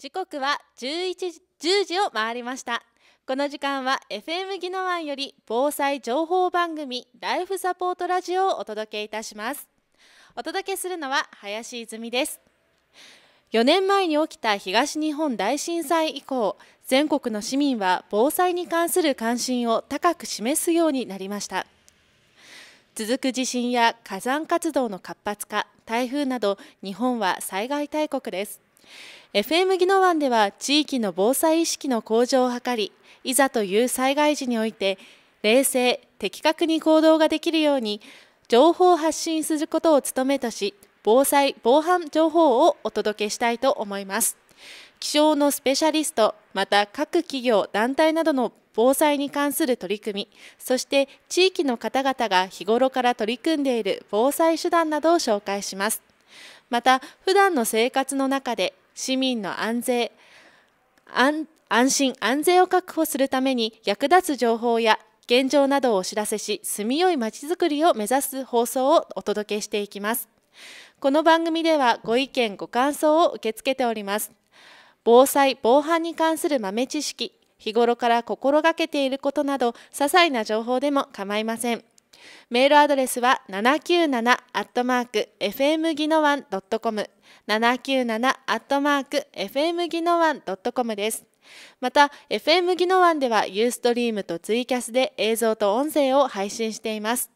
時刻は11時10時を回りましたこの時間は FM 宜野湾より防災情報番組ライフサポートラジオをお届けいたしますお届けするのは林泉です4年前に起きた東日本大震災以降全国の市民は防災に関する関心を高く示すようになりました続く地震や火山活動の活発化台風など日本は災害大国です FM 技能湾では地域の防災意識の向上を図りいざという災害時において冷静的確に行動ができるように情報を発信することを務めとし防災・防犯情報をお届けしたいと思います気象のスペシャリストまた各企業団体などの防災に関する取り組みそして地域の方々が日頃から取り組んでいる防災手段などを紹介しますまた普段の生活の中で市民の安全安心安全を確保するために役立つ情報や現状などをお知らせし住みよいまちづくりを目指す放送をお届けしていきますこの番組ではご意見ご感想を受け付けております防災防犯に関する豆知識日頃から心がけていることなど些細な情報でも構いませんメールアドレスは七九七アットマーク FM ギノワンドットコム七九七アットマーク FM ギノワンドットコムです。また FM ギノワンではユーストリームとツイキャスで映像と音声を配信しています。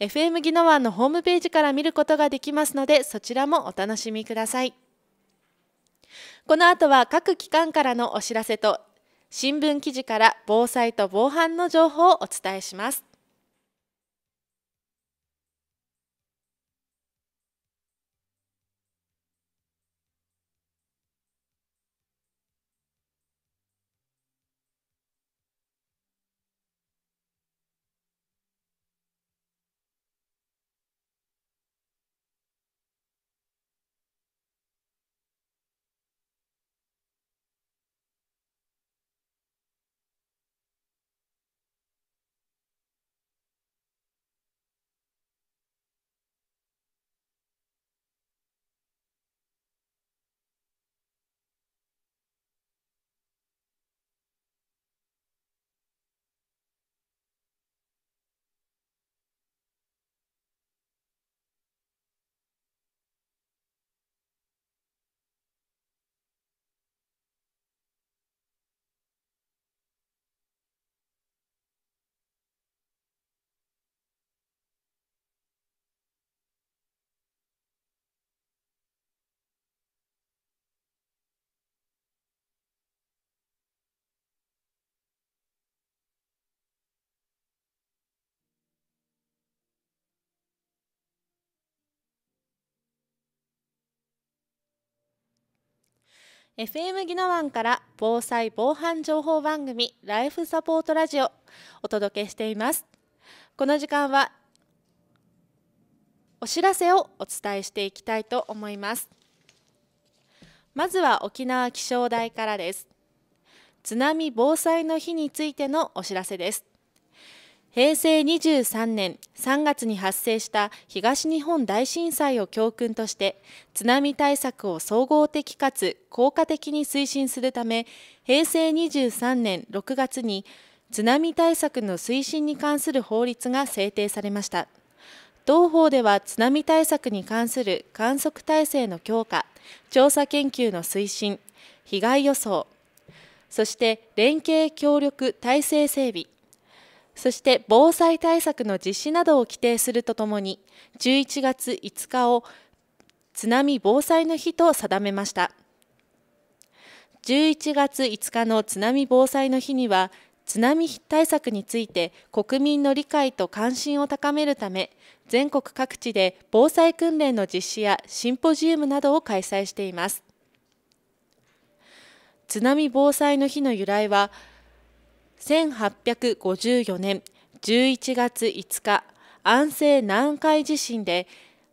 FM ギノワンのホームページから見ることができますのでそちらもお楽しみください。この後は各機関からのお知らせと新聞記事から防災と防犯の情報をお伝えします。FM ギノワンから防災防犯情報番組ライフサポートラジオお届けしていますこの時間はお知らせをお伝えしていきたいと思いますまずは沖縄気象台からです津波防災の日についてのお知らせです平成23年3月に発生した東日本大震災を教訓として津波対策を総合的かつ効果的に推進するため平成23年6月に津波対策の推進に関する法律が制定されました同法では津波対策に関する観測体制の強化調査研究の推進被害予想そして連携協力体制整備そして防災対策の実施などを規定するとともに、11月5日を津波防災の日と定めました。11月5日の津波防災の日には、津波対策について国民の理解と関心を高めるため、全国各地で防災訓練の実施やシンポジウムなどを開催しています。津波防災の日の由来は、1854年11月5日安政南海地震で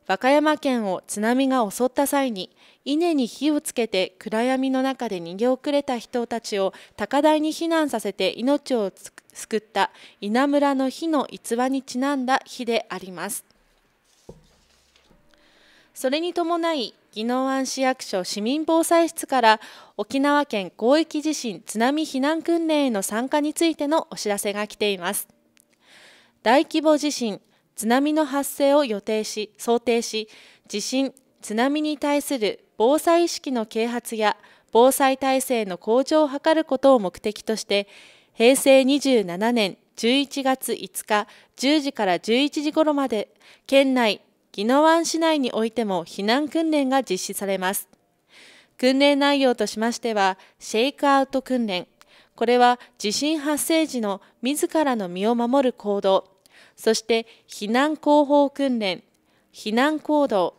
和歌山県を津波が襲った際に稲に火をつけて暗闇の中で逃げ遅れた人たちを高台に避難させて命を救った稲村の火の逸話にちなんだ日であります。それに伴い宜野湾市役所市民防災室から沖縄県広域地震津波避難訓練への参加についてのお知らせが来ています大規模地震津波の発生を予定し想定し地震津波に対する防災意識の啓発や防災体制の向上を図ることを目的として平成27年11月5日10時から11時頃まで県内宜野湾市内においても避難訓練が実施されます。訓練内容としましては、シェイクアウト訓練。これは地震発生時の自らの身を守る行動。そして避難広報訓練、避難行動、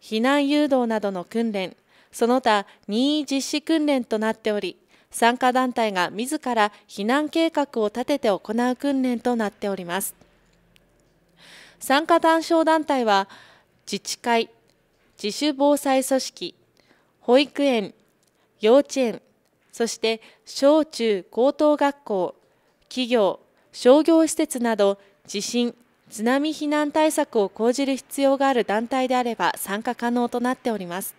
避難誘導などの訓練、その他任意実施訓練となっており、参加団体が自ら避難計画を立てて行う訓練となっております。参加談笑団体は自治会、自主防災組織、保育園、幼稚園、そして小中高等学校、企業、商業施設など地震、津波避難対策を講じる必要がある団体であれば参加可能となっております。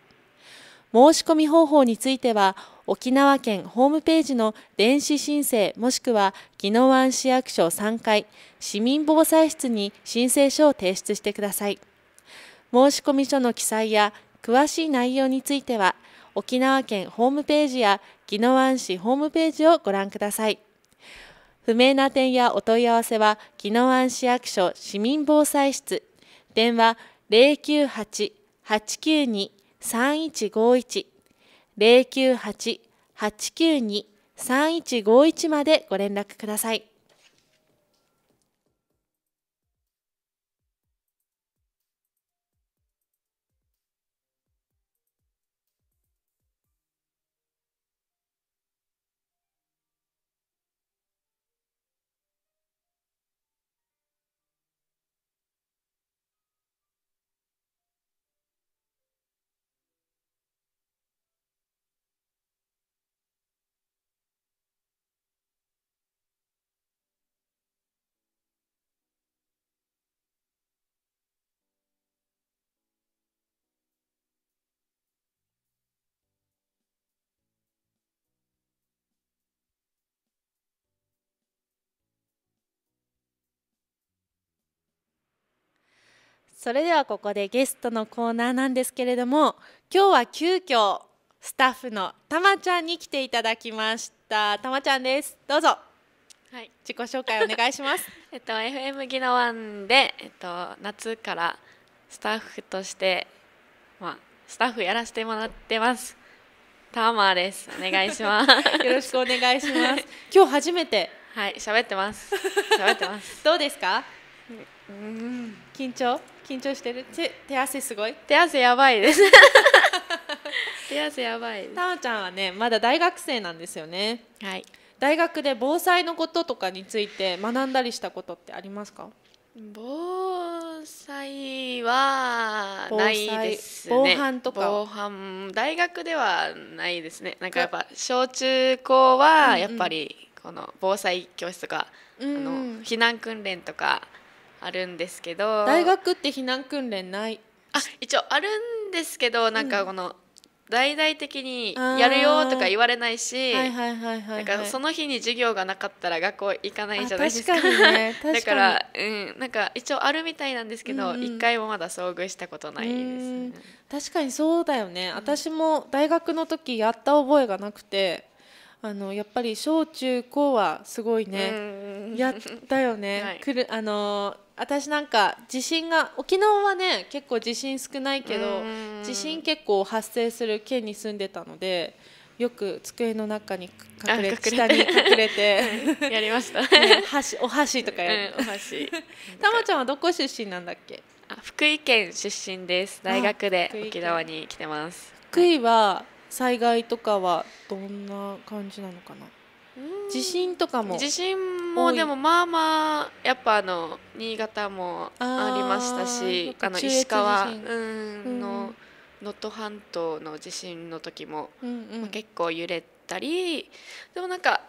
申し込み方法については、沖縄県ホームページの電子申請もしくは宜野湾市役所3階市民防災室に申請書を提出してください。申込書の記載や詳しい内容については、沖縄県ホームページや宜野湾市ホームページをご覧ください。不明な点やお問い合わせは、宜野湾市役所市民防災室、電話098-892 3151-098-892-3151までご連絡ください。それではここでゲストのコーナーなんですけれども今日は急遽スタッフのたまちゃんに来ていただきましたたまちゃんですどうぞはい自己紹介お願いします えっと FM ギノワンでえっと夏からスタッフとしてまあスタッフやらせてもらってますたまですお願いします よろしくお願いします 今日初めてはい喋ってます喋ってますどうですか、うん、緊張緊張してる手手汗すごい手汗やばいです 手汗やばいタまちゃんはねまだ大学生なんですよねはい大学で防災のこととかについて学んだりしたことってありますか防災はないですね防犯とか防犯大学ではないですねなんかやっぱ小中高はやっぱりこの防災教室とか、うんうん、あの避難訓練とかあるんですけど大学って避難訓練ないあ一応あるんですけどなんかこの、大々的にやるよとか言われないし、なんかその日に授業がなかったら学校行かないじゃないですか。かね、かだから、うん、なんか一応あるみたいなんですけど、一、うん回もまだ遭遇したことないです、ね、確かにそうだよね。私も大学の時やった覚えがなくて、あのやっぱり小中高はすごいねやったよね、はい、くるあの私なんか地震が沖縄はね結構地震少ないけど地震結構発生する県に住んでたのでよく机の中に隠れ下に隠れて やりました、ね、箸お箸とかやる、うん、お箸たまちゃんはどこ出身なんだっけあ福井県出身です大学で沖縄に来てます福井は災害とかはどんな感じなのかな地震とかも地震もでもまあまあやっぱあの新潟もありましたしあの石川の能登半島の地震の時も、結構揺れたりでもなんか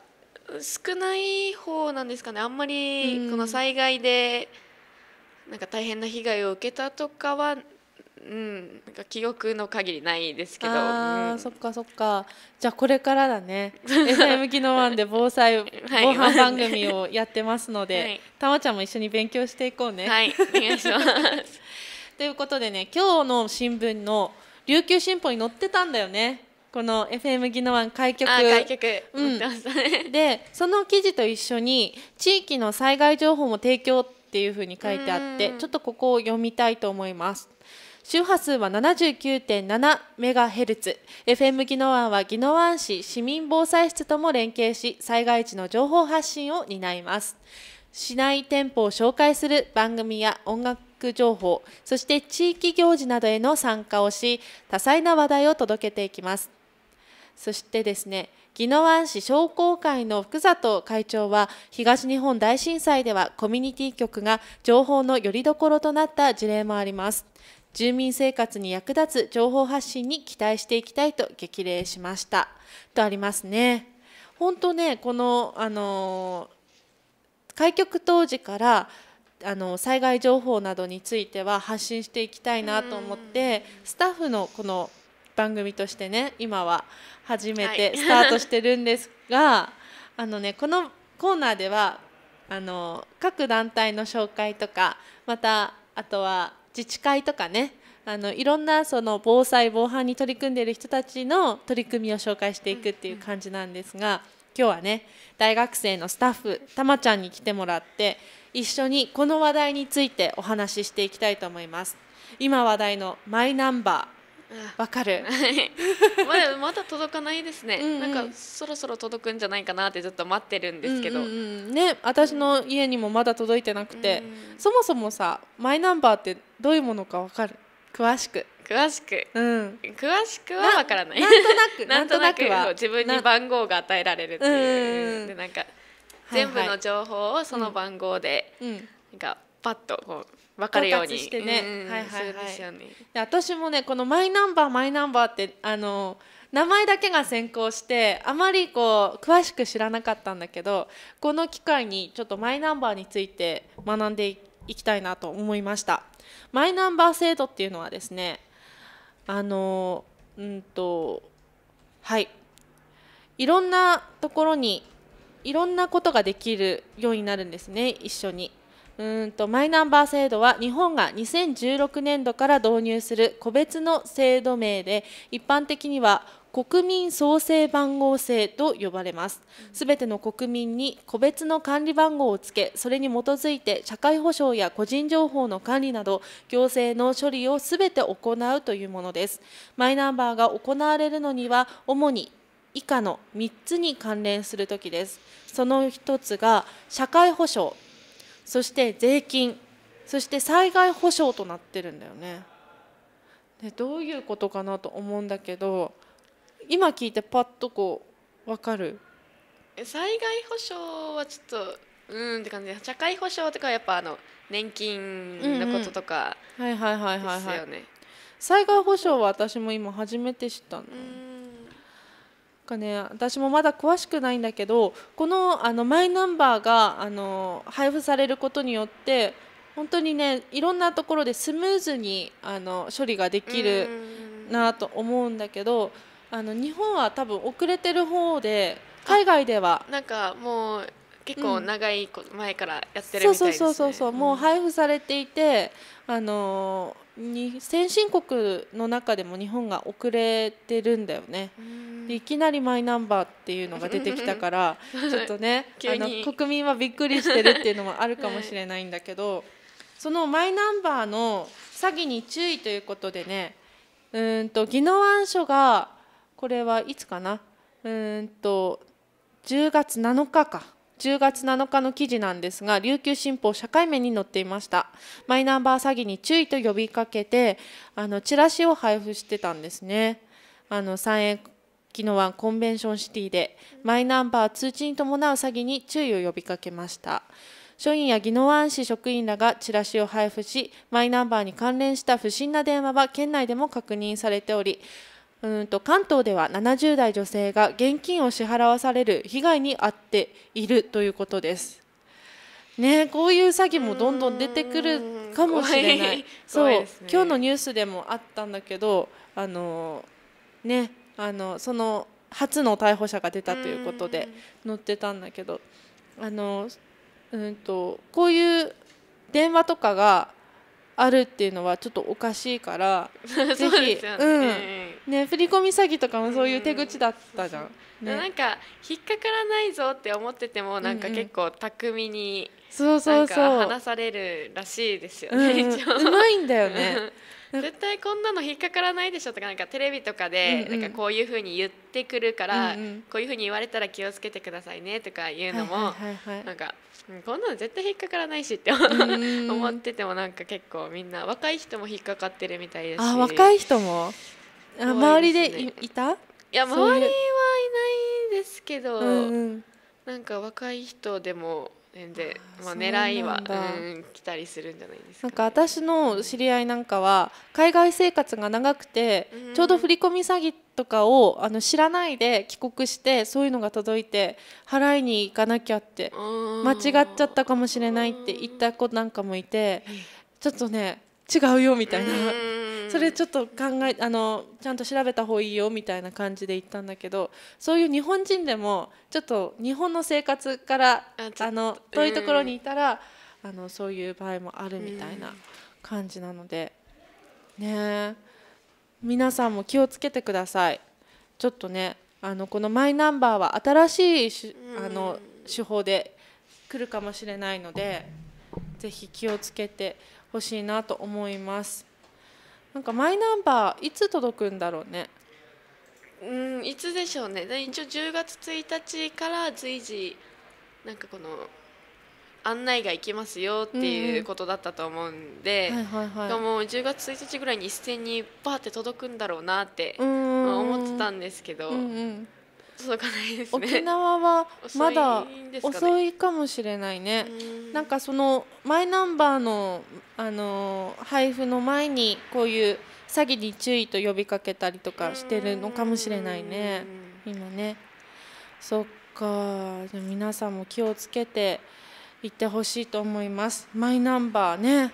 少ない方なんですかねあんまりこの災害でなんか大変な被害を受けたとかはうん、なんか記憶の限りないですけどあ、うん、そっかそっかじゃあこれからだね FM 機能案で防災 はい、防犯番組をやってますので、はい、たまちゃんも一緒に勉強していこうねはいお願いします ということでね今日の新聞の琉球新報に載ってたんだよねこの FM ギノワン開局開局、うん、でその記事と一緒に地域の災害情報も提供っていうふうに書いてあってちょっとここを読みたいと思います周波数は 79.7MHz FM 宜野湾は宜野湾市市民防災室とも連携し災害時の情報発信を担います市内店舗を紹介する番組や音楽情報そして地域行事などへの参加をし多彩な話題を届けていきますそしてですね宜野湾市商工会の福里会長は東日本大震災ではコミュニティ局が情報のよりどころとなった事例もあります住民生活に役立つ情報発信に期待していきたいと激励しましたとありますね。本当ねこのあの開局当時からあの災害情報などについては発信していきたいなと思って、スタッフのこの番組としてね今は初めてスタートしてるんですが、はい、あのねこのコーナーではあの各団体の紹介とかまたあとは自治会とかねあのいろんなその防災防犯に取り組んでいる人たちの取り組みを紹介していくっていう感じなんですが今日はね大学生のスタッフたまちゃんに来てもらって一緒にこの話題についてお話ししていきたいと思います。今話題のマイナンバーわかるまだまだ届かないですね、うんうん、なんかそろそろ届くんじゃないかなってちょっと待ってるんですけど、うんうんうん、ね私の家にもまだ届いてなくて、うん、そもそもさマイナンバーってどういうものかわかる詳しく詳しく、うん、詳しくはわからないなんとなく なんとなくは自分に番号が与えられるっていうでなんか、全部の情報をその番号で、うん、なんかパッとこう分かるようにしてね、はいはいはい、ね、私もねこのマイナンバーマイナンバーってあの名前だけが先行してあまりこう詳しく知らなかったんだけどこの機会にちょっとマイナンバーについて学んでいきたいなと思いましたマイナンバー制度っていうのはですねあのうんとはいいろんなところにいろんなことができるようになるんですね一緒にうんとマイナンバー制度は日本が2016年度から導入する個別の制度名で一般的には国民創生番号制と呼ばれますすべての国民に個別の管理番号をつけそれに基づいて社会保障や個人情報の管理など行政の処理をすべて行うというものですマイナンバーが行われるのには主に以下の3つに関連するときですその1つが社会保障そして税金そして災害保障となってるんだよねでどういうことかなと思うんだけど今聞いてパッとこう分かる災害保障はちょっとうんって感じで社会保障とかやっぱあの年金のこととかはははいいいですよね災害保障は私も今初めて知ったのだよかね私もまだ詳しくないんだけどこのあのマイナンバーがあの配布されることによって本当にねいろんなところでスムーズにあの処理ができるなと思うんだけどあの日本は多分遅れてる方で海外ではなんかもう結構長い前からやってるみたいです、ね、そうそうそうそうもう配布されていてあのーに先進国の中でも日本が遅れてるんだよね。いきなりマイナンバーっていうのが出てきたから、ちょっとねあの国民はびっくりしてるっていうのもあるかもしれないんだけど、はい、そのマイナンバーの詐欺に注意ということでねうんと宜野湾署がこれはいつかなうんと10月7日か。10月7日の記事なんですが琉球新報社会面に載っていましたマイナンバー詐欺に注意と呼びかけてあのチラシを配布してたんですねあの三重宜野湾コンベンションシティでマイナンバー通知に伴う詐欺に注意を呼びかけました署員や宜野湾市職員らがチラシを配布しマイナンバーに関連した不審な電話は県内でも確認されておりうんと関東では70代女性が現金を支払わされる被害に遭っているということです。ね、こういう詐欺もどんどん出てくるかもしれない。そう、今日のニュースでもあったんだけど、あのね、あのその初の逮捕者が出たということで載ってたんだけど、あのうんとこういう電話とかがあるっていうのはちょっとおかしいから そうね,、うん、ね振り込み詐欺とかもそういう手口だったじゃん、ね、なんか引っかからないぞって思っててもなんか結構巧みにそうそうそう話されるらしいですよね、うん、うまいんだよね絶対こんなの引っかからないでしょとかなんかテレビとかでなんかこういうふうに言ってくるから、こういうふうに言われたら気をつけてくださいねとかいうのもなんかこんなの絶対引っかからないしって 思っててもなんか結構みんな若い人も引っかかってるみたいですしあ若い人もあ、ね、周りでいいたいや周りはいないですけど、うんうん、なんか若い人でも全然まあ狙いはうん来たりするんじゃないですか、ね、なんか私の知り合いなんかは海外生活が長くて、ちょうど振り込み詐欺とかをあの知らないで帰国してそういうのが届いて払いに行かなきゃって間違っちゃったかもしれないって言った子なんかもいてちょっとね違うよみたいな。それちょっと考えあのちゃんと調べた方がいいよみたいな感じで言ったんだけどそういう日本人でもちょっと日本の生活からあの遠いところにいたら、あのそういう場合もあるみたいな感じなので、ね皆さんも気をつけてください。ちょっとねあのこのマイナンバーは新しいあの手法で来るかもしれないので、ぜひ気をつけてほしいなと思います。なんかマイナンバーいつ届くんだろうねうんいつでしょうねで一応10月1日から随時なんかこの案内が行きますよっていうことだったと思うんで、うも10月1日ぐらいに一斉にバーって届くんだろうなって、思ってたんですけど、うんうん、届かないです、ね、沖縄はまだ遅いかもしれないね、なんかそのマイナンバーの、あの配布の前にこういう詐欺に注意と呼びかけたりとかしてるのかもしれないね今ねそっかじゃ皆さんも気をつけて行ってほしいと思いますマイナンバーね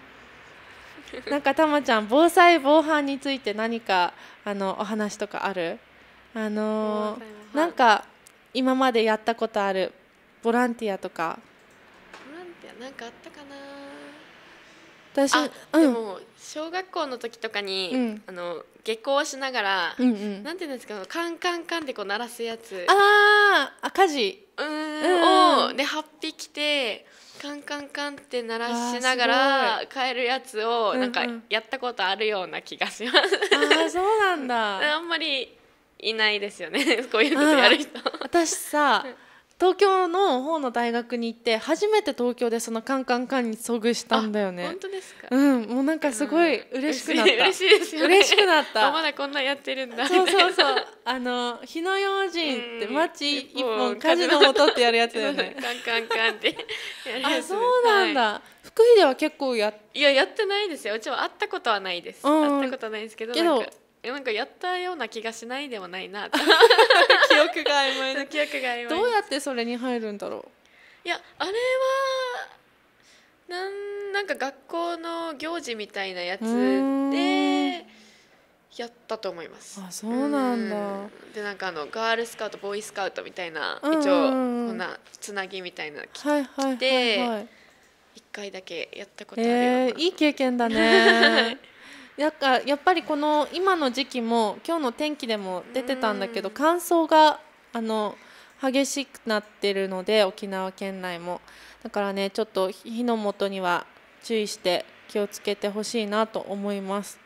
なんかたまちゃん防災防犯について何かあのお話とかあるあのー、なんか今までやったことあるボランティアとかボランティアなんかあったかな私でも小学校の時とかに、うん、あの下校しながら、うんうん、なんていうんですかカンカンカンっこう鳴らすやつああ火事うんをで8匹てカンカンカンって鳴らしながら帰るやつをなんかやったことあるような気がします、うんうん、ああそうなんだ あんまりいないですよね こういうことやる人私さ東京の方の大学に行って初めて東京でそのカンカンカンに遭遇したんだよね本当ですかうんもうなんかすごい嬉しくなった、うん、嬉しいですよ、ね、嬉しくなったまだこんなやってるんだそうそうそうあの火の用心ってマ一本火事の元ってやるやつだよね カンカンカンってあそうなんだ、はい、福井では結構やいややってないですようちは会ったことはないです、会ったことないですけどけどえなんかやったような気がしないでもないな 記憶が曖昧な記憶が曖昧どうやってそれに入るんだろういやあれはなんなんか学校の行事みたいなやつでやったと思いますあそうなんだでなんかあのガールスカウトボーイスカウトみたいな、一応こんなつなぎみたいな着て、はいはい、1回だけやったことあるような、えー、いい経験だね なんかやっぱりこの今の時期も今日の天気でも出てたんだけど乾燥があの激しくなってるので沖縄県内もだからねちょっと火の元には注意して気をつけてほしいなと思います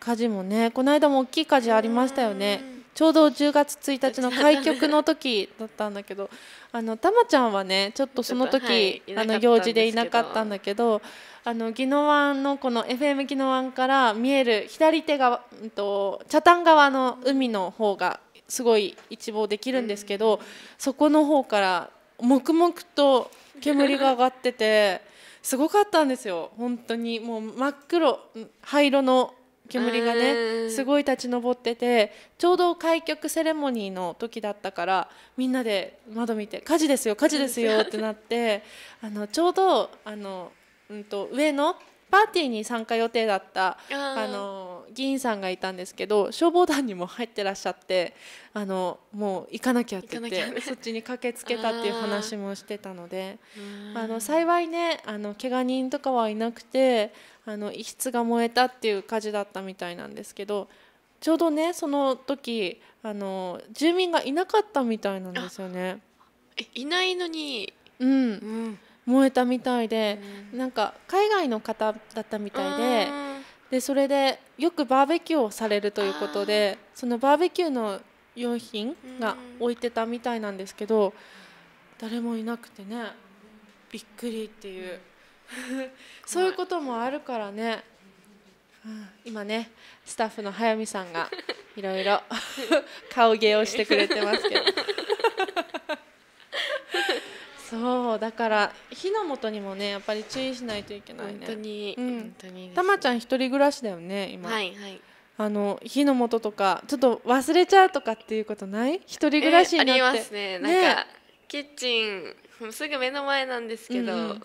火事もねこの間も大きい火事ありましたよねちょうど10月1日の開局の時だったんだけど あのたまちゃんはねちょっとその時、はい、あの行事でいなかったんだけどあの宜野湾のこの FM 宜野湾から見える左手側、うんと、北谷川の海の方がすごい一望できるんですけど、うん、そこの方から黙々と煙が上がってて。すごかったんですよ本当にもう真っ黒灰色の煙がねすごい立ち上っててちょうど開局セレモニーの時だったからみんなで窓見て火事ですよ火事ですよってなってあのちょうどあの、うんと、上のパーティーに参加予定だったあの議員さんがいたんですけど消防団にも入ってらっしゃってあのもう行かなきゃって言って、ね、そっちに駆けつけたっていう話もしてたので あの幸いねあの怪我人とかはいなくてあの一室が燃えたっていう火事だったみたいなんですけどちょうどねその時あの住民がいなかったみたいなんですよね。いないのに、うん、うん、燃えたみたいで、うん、なんか海外の方だったみたいででそれでよくバーベキューをされるということでそのバーベキューの用品が置いてたみたいなんですけど、誰もいなくてねびっくりっていうそういうこともあるからね、うん、今ねスタッフの速水さんがいろいろ 顔芸をしてくれてますけど。そうだから火の元にもねやっぱり注意しないといけないね本当に、うん、本当にたまちゃん一人暮らしだよね今はいはいあの火の元とかちょっと忘れちゃうとかっていうことない一人暮らしになって、えー、ありますねなんか、キッチンすぐ目の前なんですけど、うん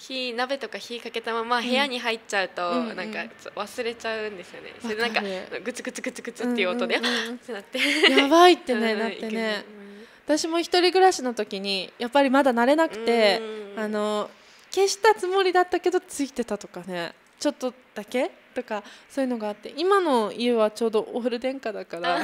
火鍋とか火かけたまま部屋に入っちゃうと、うん、なんか忘れちゃうんですよね、うんそれでなんかグツグツグツグツっていう音で、うんうんうん、ってなってやばいってね、なってね、私も一人暮らしの時にやっぱりまだ慣れなくてあの消したつもりだったけどついてたとかねちょっとだけとかそういうのがあって今の家はちょうどオール電化だから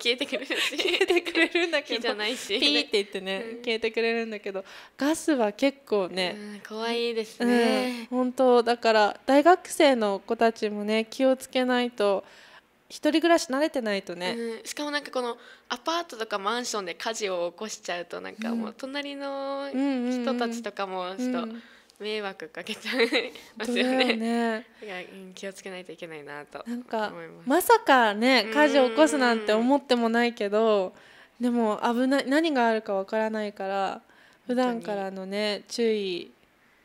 消えてくれるし消えてくれるんだけどじゃないしピーって言ってね、うん、消えてくれるんだけどガスは結構ね、怖いですね、うん、本当だから大学生の子たちもね気をつけないと。一人暮らし慣れてないとね、うん、しかもなんかこのアパートとかマンションで火事を起こしちゃうとなんかもう隣の人たちとかもちょっと迷惑かけちゃいますよね。よね気をつけないといけないなとなんかまさかね火事を起こすなんて思ってもないけどでも危ない何があるかわからないから普段からのね注意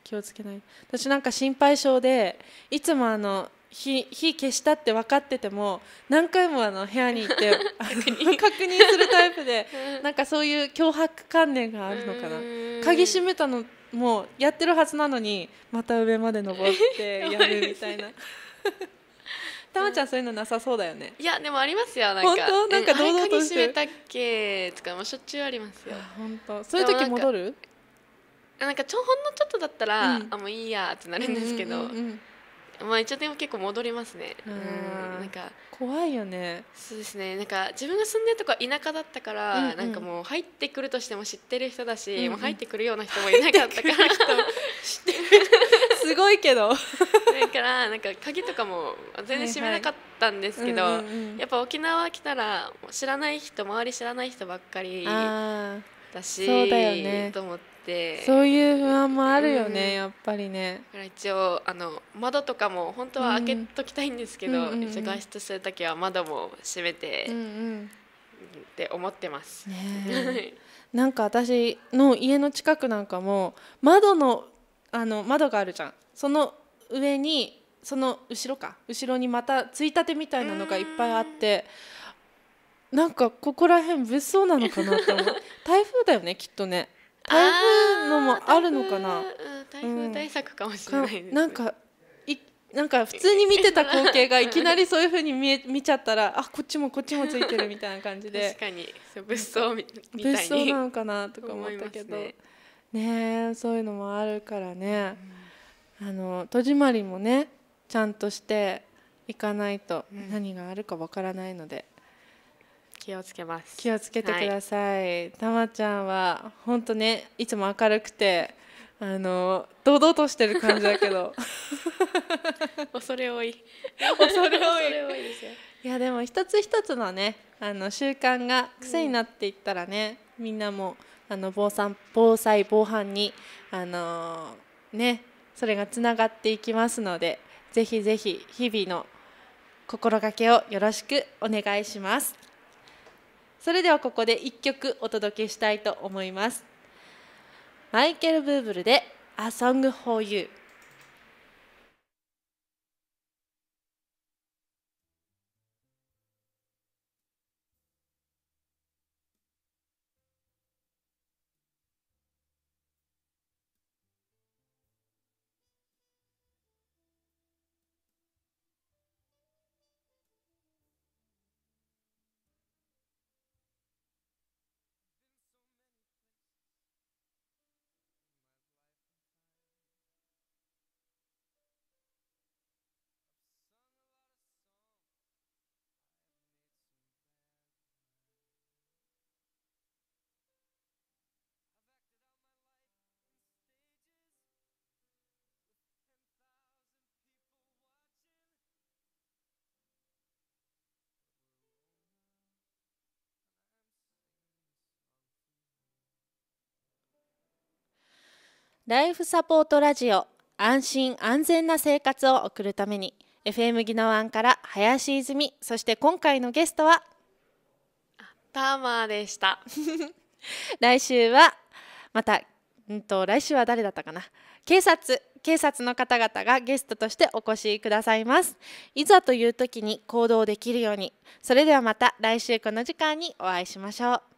気をつけない私なんか心配性でいつもあの火火消したって分かってても何回もあの部屋に行って 確認するタイプでなんかそういう脅迫観念があるのかな鍵閉めたのもうやってるはずなのにまた上まで登ってやるみたいな。た ま ちゃんそういうのなさそうだよね。いやでもありますよなんか。本当なんか堂々として。閉めたっけとかもしょっちゅうありますよ。本当。そういう時戻る？なんかちょほんのちょっとだったら、うん、あもういいやってなるんですけど、うんうんうんうん、まあ一応でも結構戻りますねうんなんか怖いよねそうですねなんか自分が住んでるとこは田舎だったから、うんうん、なんかもう入ってくるとしても知ってる人だし、うんうん、もう入ってくるような人もいなかったから すごいけど だからなんか鍵とかも全然閉めなかったんですけど、やっぱ沖縄来たら知らない人周り知らない人ばっかりしそうだよねと思ってそういう不安もあるよね、うん、やっぱりねだから一応あの窓とかも本当は開けときたいんですけど、うん、一応外出する時は窓も閉めて、うんうん、って思ってます。ね なんか私の家の近くなんかも窓のあの窓があるじゃんその上にその後ろか後ろにまたついたてみたいなのがいっぱいあって。なんかここら辺物騒なのかなって 台風だよねきっとね台風のもあるのかな台風対策かもしれない、うなんかなんか普通に見てた光景がいきなりそういうふうに見え 見ちゃったらあこっちもこっちもついてるみたいな感じで確かに物騒み物騒なのかなとか思ったけどね、ね、そういうのもあるからね、うん、あの戸締まりもねちゃんとしていかないと何があるかわからないので。気をつけます気をつけてください、た、ま、ちゃんは本当ねいつも明るくてあの堂々としてる感じだけど 恐れ多い 恐れ多いでいやでも一つ一つのねあの習慣が癖になっていったらね、うん、みんなもあの防災防災防犯にあのー、ねそれがつながっていきますのでぜひぜひ日々の心がけをよろしくお願いします。それではここで1曲お届けしたいと思いますマイケル・ブーブルで「A Song for You」ライフサポートラジオ安心安全な生活を送るために FM ギノワンから林泉そして今回のゲストはターマーでした 来週はまたうんと来週は誰だったかな警察警察の方々がゲストとしてお越しくださいますいざという時に行動できるようにそれではまた来週この時間にお会いしましょう